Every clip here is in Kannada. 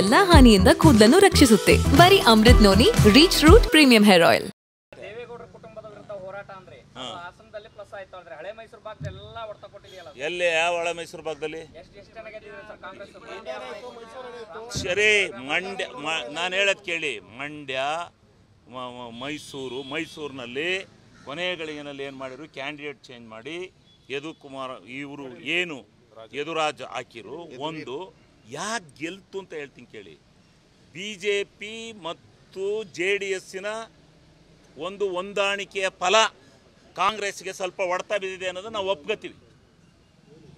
ಎಲ್ಲಾ ಹಾನಿಯಿಂದ ಕೂದಲನ್ನು ರಕ್ಷಿಸುತ್ತೆ ಬರೀ Amrut noni reach root premium hair oil ಎಲ್ಲಿ ಯಾವ ಮೈಸೂರು ಭಾಗದಲ್ಲಿ ಸರಿ ಮಂಡ್ಯ ನಾನು ಹೇಳದ್ ಕೇಳಿ ಮಂಡ್ಯ ಮೈಸೂರು ಮೈಸೂರಿನಲ್ಲಿ ಕೊನೆಯ ಗಳಿಗೆನಲ್ಲಿ ಏನು ಮಾಡಿದ್ರು ಕ್ಯಾಂಡಿಡೇಟ್ ಚೇಂಜ್ ಮಾಡಿ ಯದುಕುಮಾರ್ ಇವರು ಏನು ಯದುರಾಜ್ ಹಾಕಿರು ಒಂದು ಯಾಕೆ ಗೆಲ್ತು ಅಂತ ಹೇಳ್ತೀನಿ ಕೇಳಿ ಬಿ ಜೆ ಪಿ ಮತ್ತು ಜೆ ಡಿ ಎಸ್ಸಿನ ಒಂದು ಹೊಂದಾಣಿಕೆಯ ಫಲ ಕಾಂಗ್ರೆಸ್ಗೆ ಸ್ವಲ್ಪ ಒಡತ ಬಿದ್ದಿದೆ ಅನ್ನೋದು ನಾವು ಒಪ್ಕೋತೀವಿ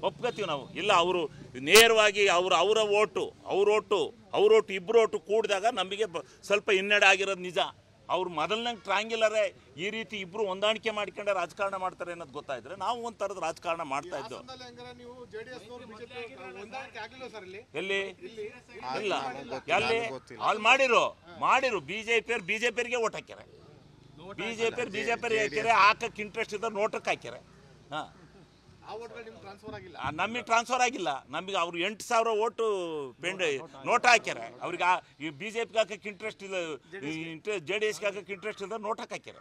ಒಪ್ಕೋತೀವಿ ನಾವು ಇಲ್ಲ ಅವರು ನೇರವಾಗಿ ಅವರು ಅವರ ಓಟು ಅವ್ರ ಓಟು ಅವ್ರ ಓಟು ಇಬ್ಬರು ಓಟು ಕೂಡಿದಾಗ ನಮಗೆ ಸ್ವಲ್ಪ ಹಿನ್ನಡೆ ಆಗಿರೋದು ನಿಜ ಅವ್ರು ಮೊದಲನಂಗೆ ಟ್ರಾಂಗಿಲ್ಲರೇ ಈ ರೀತಿ ಇಬ್ಬರು ಹೊಂದಾಣಿಕೆ ಮಾಡ್ಕೊಂಡ ರಾಜಕಾರಣ ಮಾಡ್ತಾರೆ ಅನ್ನೋದು ಗೊತ್ತಾಯಿದ್ರೆ ನಾವು ಒಂದು ಥರದ ರಾಜಕಾರಣ ಮಾಡ್ತಾ ಇದ್ದೋ ಎಲ್ಲಿ ಇಲ್ಲ ಎಲ್ಲಿ ಅಲ್ಲಿ ಮಾಡಿರು ಮಾಡಿರು ಬಿಜೆಪಿ ಬಿಜೆಪಿಯರಿಗೆ ಓಟ್ ಹಾಕ್ಯಾರ ಬಿಜೆಪಿ ಬಿಜೆಪಿ ಹಾಕಕ್ ಹಾಕಕ್ಕೆ ಇಂಟ್ರೆಸ್ಟ್ ಇದ್ರೆ ನೋಟಕ್ಕೆ ಹಾಕ್ಯಾರ ಹಾ ನಮಗೆ ಟ್ರಾನ್ಸ್ಫರ್ ಆಗಿಲ್ಲ ನಮಗೆ ಅವ್ರು ಎಂಟು ಸಾವಿರ ಓಟು ಪೆಂಡ್ ನೋಟ್ ಹಾಕ್ಯಾರ ಅವ್ರಿಗೆ ಈ ಬಿ ಜೆ ಪಿಗೆ ಹಾಕಕ್ಕೆ ಇಂಟ್ರೆಸ್ಟ್ ಇಲ್ಲ ಜೆ ಡಿ ಎಸ್ಗೆ ಹಾಕಕ್ಕೆ ಇಂಟ್ರೆಸ್ಟ್ ಇಲ್ಲ ನೋಟಕ್ಕೆ ಹಾಕ್ಯಾರ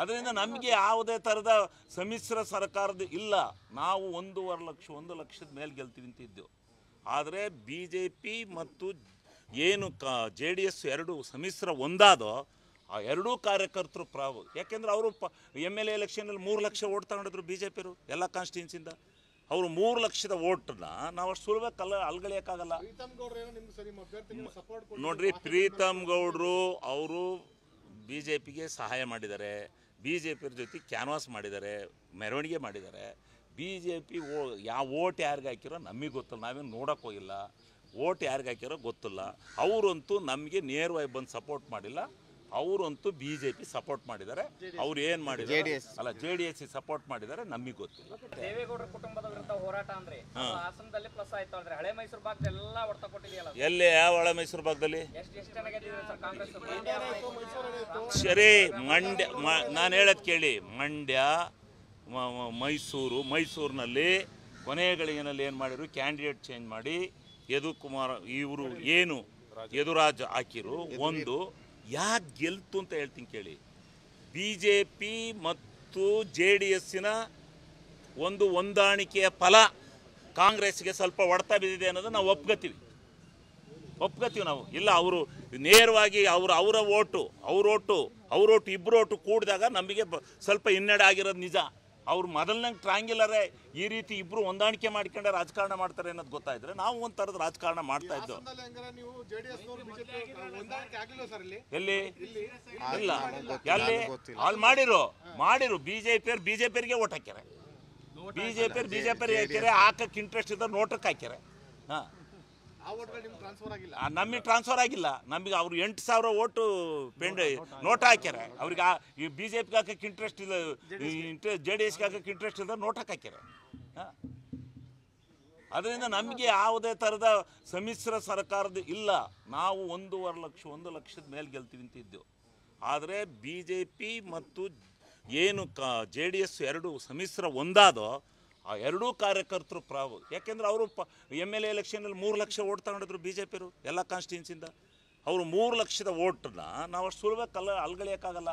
ಅದರಿಂದ ನಮಗೆ ಯಾವುದೇ ಥರದ ಸಮ್ಮಿಶ್ರ ಸರ್ಕಾರದ ಇಲ್ಲ ನಾವು ಒಂದೂವರೆ ಲಕ್ಷ ಒಂದು ಲಕ್ಷದ ಮೇಲೆ ಗೆಲ್ತೀವಿ ಅಂತ ಇದ್ದೆವು ಆದರೆ ಬಿ ಜೆ ಪಿ ಮತ್ತು ಏನು ಕ ಜೆ ಡಿ ಎಸ್ ಎರಡು ಸಮ್ಮಿಶ್ರ ಒಂದಾದೋ ಆ ಎರಡೂ ಕಾರ್ಯಕರ್ತರು ಪ್ರಾವು ಯಾಕೆಂದ್ರೆ ಅವರು ಪ ಎಮ್ ಎಲ್ ಎ ಎಲೆಕ್ಷನಲ್ಲಿ ಮೂರು ಲಕ್ಷ ಓಟ್ ತಗೊಂಡಿದ್ರು ಬಿ ಜೆ ಪಿಯರು ಎಲ್ಲ ಕಾನ್ಸ್ಟಿಟ್ಯೂನ್ಸಿಂದ ಅವರು ಮೂರು ಲಕ್ಷದ ಓಟನ್ನ ನಾವು ಅಷ್ಟು ಸುಲಭ ಅಲ್ಗಳಿಯಕ್ಕಾಗಲ್ಲ ನೋಡ್ರಿ ಪ್ರೀತಮ್ ಗೌಡ್ರು ಅವರು ಬಿ ಜೆ ಪಿಗೆ ಸಹಾಯ ಮಾಡಿದ್ದಾರೆ ಬಿ ಜೆ ಪಿ ಜೊತೆ ಕ್ಯಾನ್ವಾಸ್ ಮಾಡಿದ್ದಾರೆ ಮೆರವಣಿಗೆ ಮಾಡಿದ್ದಾರೆ ಬಿ ಜೆ ಪಿ ಓ ಯಾವ ಓಟ್ ಯಾರಿಗೆ ಹಾಕಿರೋ ನಮಗೆ ಗೊತ್ತಿಲ್ಲ ನಾವೇನು ನೋಡೋಕೆ ಹೋಗಿಲ್ಲ ಓಟ್ ಯಾರಿಗೆ ಹಾಕಿರೋ ಗೊತ್ತಿಲ್ಲ ಅವರಂತೂ ನಮಗೆ ನೇರವಾಗಿ ಬಂದು ಸಪೋರ್ಟ್ ಮಾಡಿಲ್ಲ ಅವರಂತೂ ಬಿ ಜೆ ಪಿ ಸಪೋರ್ಟ್ ಮಾಡಿದ್ದಾರೆ ಅವ್ರು ಏನು ಮಾಡಿದ್ದಾರೆ ಅಲ್ಲ ಜೆ ಡಿ ಎಸ್ ಸಪೋರ್ಟ್ ಮಾಡಿದ್ದಾರೆ ನಮಗೆ ಗೊತ್ತಿಲ್ಲ ದೇವೇಗೌಡರ ಕುಟುಂಬದ ವಿರುದ್ಧ ಹೋರಾಟ ಅಂದ್ರೆ ಹಾಸನದಲ್ಲಿ ಪ್ಲಸ್ ಆಯ್ತು ಅಂದ್ರೆ ಹಳೆ ಮೈಸೂರು ಭಾಗದಲ್ಲಿ ಎಲ್ಲ ಹೊಡೆತ ಕೊಟ್ಟಿದೆಯಲ್ಲ ಎಲ್ಲಿ ಯಾವ ಹಳೆ ಮೈಸೂರು ಭಾಗದಲ್ಲಿ ಸರಿ ಮಂಡ್ಯ ನಾನು ಹೇಳೋದು ಕೇಳಿ ಮಂಡ್ಯ ಮೈಸೂರು ಮೈಸೂರಿನಲ್ಲಿ ಕೊನೆಗಳಿಗೆನಲ್ಲಿ ಏನು ಮಾಡಿದ್ರು ಕ್ಯಾಂಡಿಡೇಟ್ ಚೇಂಜ್ ಮಾಡಿ ಯದುಕುಮಾರ್ ಇವರು ಏನು ಯದುರಾಜ್ ಹಾಕಿರು ಒಂದು ಯಾಕೆ ಗೆಲ್ತು ಅಂತ ಹೇಳ್ತೀನಿ ಕೇಳಿ ಬಿ ಜೆ ಪಿ ಮತ್ತು ಜೆ ಡಿ ಎಸ್ಸಿನ ಒಂದು ಹೊಂದಾಣಿಕೆಯ ಫಲ ಕಾಂಗ್ರೆಸ್ಗೆ ಸ್ವಲ್ಪ ಹೊಡೆತ ಬಿದ್ದಿದೆ ಅನ್ನೋದು ನಾವು ಒಪ್ಕೋತೀವಿ ಒಪ್ಕೋತೀವಿ ನಾವು ಇಲ್ಲ ಅವರು ನೇರವಾಗಿ ಅವರು ಅವರ ಓಟು ಅವ್ರ ಓಟು ಅವ್ರ ಓಟು ಇಬ್ಬರು ಓಟು ಕೂಡಿದಾಗ ನಮಗೆ ಸ್ವಲ್ಪ ಹಿನ್ನಡೆ ಆಗಿರೋದು ನಿಜ ಅವ್ರು ಮೊದಲನಂಗೆ ಟ್ರಾಂಗ್ಯುಲರೇ ಈ ರೀತಿ ಇಬ್ಬರು ಹೊಂದಾಣಿಕೆ ಮಾಡ್ಕೊಂಡೆ ರಾಜಕಾರಣ ಮಾಡ್ತಾರೆ ಅನ್ನೋದು ಗೊತ್ತಾಯಿದ್ರೆ ನಾವು ಒಂದ್ ಥರದ ರಾಜಕಾರಣ ಮಾಡ್ತಾ ಇದ್ದೋ ಎಲ್ಲಿ ಇಲ್ಲ ಎಲ್ಲಿ ಅಲ್ಲಿ ಮಾಡಿರು ಮಾಡಿರು ಬಿಜೆಪಿ ಬಿಜೆಪಿಯರಿಗೆ ಓಟ್ ಹಾಕ್ಯಾರ ಬಿಜೆಪಿ ಬಿಜೆಪಿ ಹಾಕ್ಯಾರೆ ಹಾಕಕ್ಕೆ ಇಂಟ್ರೆಸ್ಟ್ ಇದ್ರೆ ನೋಟಕ್ಕೆ ಹಾಕ್ಯಾರೆ ಹಾ ನಮಗೆ ಟ್ರಾನ್ಸ್ಫರ್ ಆಗಿಲ್ಲ ನಮಗೆ ಅವ್ರು ಎಂಟು ಸಾವಿರ ಓಟು ಪೆಂಡ್ ನೋಟ್ ಹಾಕ್ಯಾರ ಅವ್ರಿಗೆ ಈ ಬಿ ಜೆ ಪಿಗೆ ಹಾಕಕ್ಕೆ ಇಂಟ್ರೆಸ್ಟ್ ಇಲ್ಲ ಇಂಟ್ರೆಸ್ಟ್ ಜೆ ಡಿ ಎಸ್ಗೆ ಹಾಕಕ್ಕೆ ಇಂಟ್ರೆಸ್ಟ್ ಇಲ್ಲ ನೋಟ್ ಹಾಕ್ಯಾರ ಅದರಿಂದ ನಮಗೆ ಯಾವುದೇ ಥರದ ಸಮ್ಮಿಶ್ರ ಸರ್ಕಾರದ ಇಲ್ಲ ನಾವು ಒಂದೂವರೆ ಲಕ್ಷ ಒಂದು ಲಕ್ಷದ ಮೇಲೆ ಗೆಲ್ತೀವಿ ಅಂತ ಇದ್ದೆವು ಆದರೆ ಬಿ ಜೆ ಪಿ ಮತ್ತು ಏನು ಕ ಜೆ ಡಿ ಎಸ್ ಎರಡು ಸಮ್ಮಿಶ್ರ ಒಂದಾದೋ ಆ ಎರಡೂ ಕಾರ್ಯಕರ್ತರು ಪ್ರಾವು ಯಾಕೆಂದ್ರೆ ಅವರು ಪ ಎಮ್ ಎಲ್ ಎ ಎಲೆಕ್ಷನಲ್ಲಿ ಮೂರು ಲಕ್ಷ ಓಟ್ ತಗೊಂಡಿದ್ರು ಬಿ ಜೆ ಪಿರು ಎಲ್ಲ ಕಾನ್ಸ್ಟಿಟ್ಯೂನ್ಸಿಂದ ಅವರು ಮೂರು ಲಕ್ಷದ ಓಟನ್ನ ನಾವು ಅಷ್ಟು ಸುಲಭ ಕಲ್ಲ ಅಲ್ಗಳಿಯೋಕ್ಕಾಗಲ್ಲ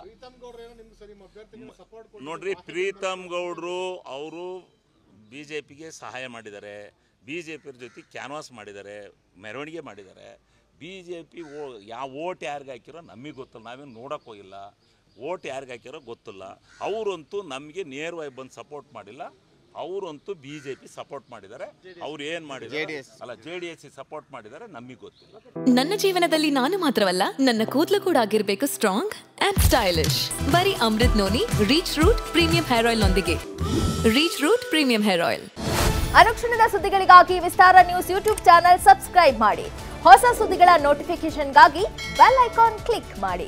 ನೋಡ್ರಿ ಪ್ರೀತಮ್ ಗೌಡ್ರು ಅವರು ಬಿ ಜೆ ಪಿಗೆ ಸಹಾಯ ಮಾಡಿದ್ದಾರೆ ಬಿ ಜೆ ಜೊತೆ ಕ್ಯಾನ್ವಾಸ್ ಮಾಡಿದ್ದಾರೆ ಮೆರವಣಿಗೆ ಮಾಡಿದ್ದಾರೆ ಬಿ ಜೆ ಪಿ ಓ ಯಾವ ಓಟ್ ಯಾರಿಗೆ ಹಾಕಿರೋ ನಮಗೆ ಗೊತ್ತಿಲ್ಲ ನಾವೇನು ನೋಡೋಕೆ ಹೋಗಿಲ್ಲ ಓಟ್ ಯಾರಿಗೆ ಹಾಕಿರೋ ಗೊತ್ತಿಲ್ಲ ಅವರಂತೂ ನಮಗೆ ನೇರವಾಗಿ ಬಂದು ಸಪೋರ್ಟ್ ಮಾಡಿಲ್ಲ ಅವರಂತೂ ಬಿ ಜೆ ಪಿ ಸಪೋರ್ಟ್ ಮಾಡಿದ್ದಾರೆ ಅವ್ರು ಏನ್ ಮಾಡಿದ್ದಾರೆ ಅಲ್ಲ ಜೆ ಡಿ ಎಸ್ ಸಪೋರ್ಟ್ ಮಾಡಿದ್ದಾರೆ ನಮಗೆ ಗೊತ್ತಿಲ್ಲ ನನ್ನ ಜೀವನದಲ್ಲಿ ನಾನು ಮಾತ್ರವಲ್ಲ ನನ್ನ ಕೂದಲು ಕೂಡ ಆಗಿರ್ಬೇಕು ಸ್ಟ್ರಾಂಗ್ ಅಂಡ್ ಸ್ಟೈಲಿಶ್ ಬರೀ Amrut noni reach root premium hair oil ನೊಂದಿಗೆ reach root premium hair oil ಅನುಕ್ಷಣದ ಸುದ್ದಿಗಳಿಗಾಗಿ Vistara news YouTube channel subscribe ಮಾಡಿ ಹೊಸ ಸುದ್ದಿಗಳ ನೋಟಿಫಿಕೇಶನ್ಗಾಗಿ ಬೆಲ್ ಐಕಾನ್ ಕ್ಲಿಕ್ ಮಾಡಿ